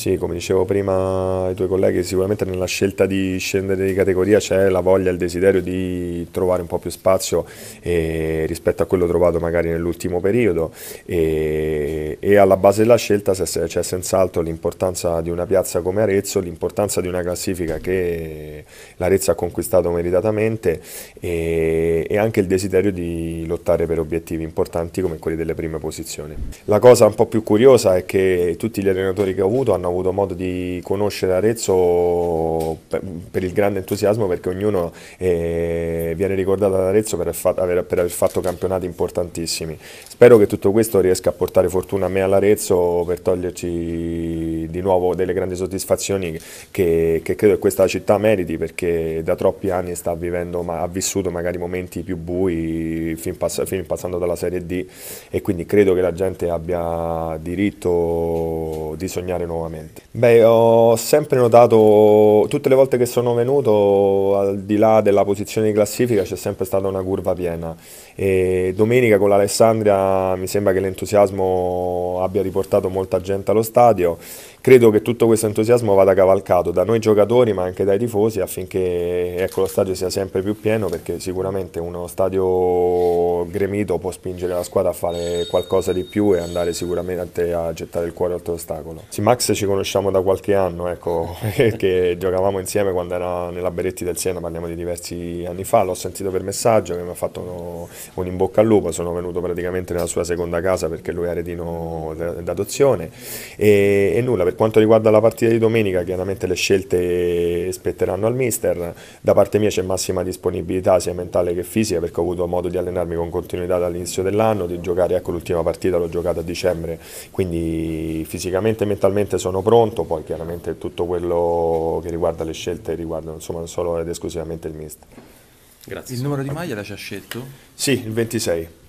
Sì, come dicevo prima ai tuoi colleghi, sicuramente nella scelta di scendere di categoria c'è la voglia e il desiderio di trovare un po' più spazio eh, rispetto a quello trovato magari nell'ultimo periodo e, e, alla base della scelta c'è senz'altro l'importanza di una piazza come Arezzo, l'importanza di una classifica che l'Arezzo ha conquistato meritatamente e, e anche il desiderio di lottare per obiettivi importanti come quelli delle prime posizioni. La cosa un po' più curiosa è che tutti gli allenatori che ho avuto hanno avuto modo di conoscere Arezzo per, il grande entusiasmo perché ognuno eh, viene ricordato ad Arezzo per aver, fatto campionati importantissimi. Spero che tutto questo riesca a portare fortuna a me all'Arezzo per toglierci di nuovo delle grandi soddisfazioni che, che credo che questa città meriti perché da troppi anni sta vivendo, ma ha vissuto magari momenti più bui fin, pass fin passando dalla Serie D e quindi credo che la gente abbia diritto di sognare nuovamente sicuramente? Beh, ho sempre notato, tutte le volte che sono venuto, al di là della posizione di classifica, c'è sempre stata una curva piena. E domenica con l'Alessandria mi sembra che l'entusiasmo abbia riportato molta gente allo stadio. Credo che tutto questo entusiasmo vada cavalcato da noi giocatori ma anche dai tifosi affinché ecco, lo stadio sia sempre più pieno perché sicuramente uno stadio gremito può spingere la squadra a fare qualcosa di più e andare sicuramente a gettare il cuore oltre l'ostacolo. Sì, Max ci conosciamo da qualche anno, ecco, che giocavamo insieme quando era nella Beretti del Siena, parliamo di diversi anni fa, l'ho sentito per messaggio che mi ha fatto uno, un in bocca al lupo, sono venuto praticamente nella sua seconda casa perché lui è aretino d'adozione e, e nulla, per quanto riguarda la partita di domenica chiaramente le scelte spetteranno al mister, da parte mia c'è massima disponibilità sia mentale che fisica perché ho avuto modo di allenarmi con con continuità dall'inizio dell'anno, di giocare, ecco l'ultima partita l'ho giocata a dicembre, quindi fisicamente e mentalmente sono pronto, poi chiaramente tutto quello che riguarda le scelte riguarda insomma solo ed esclusivamente il mister. Grazie. Il numero di maglia l'ha già scelto? Sì, il 26.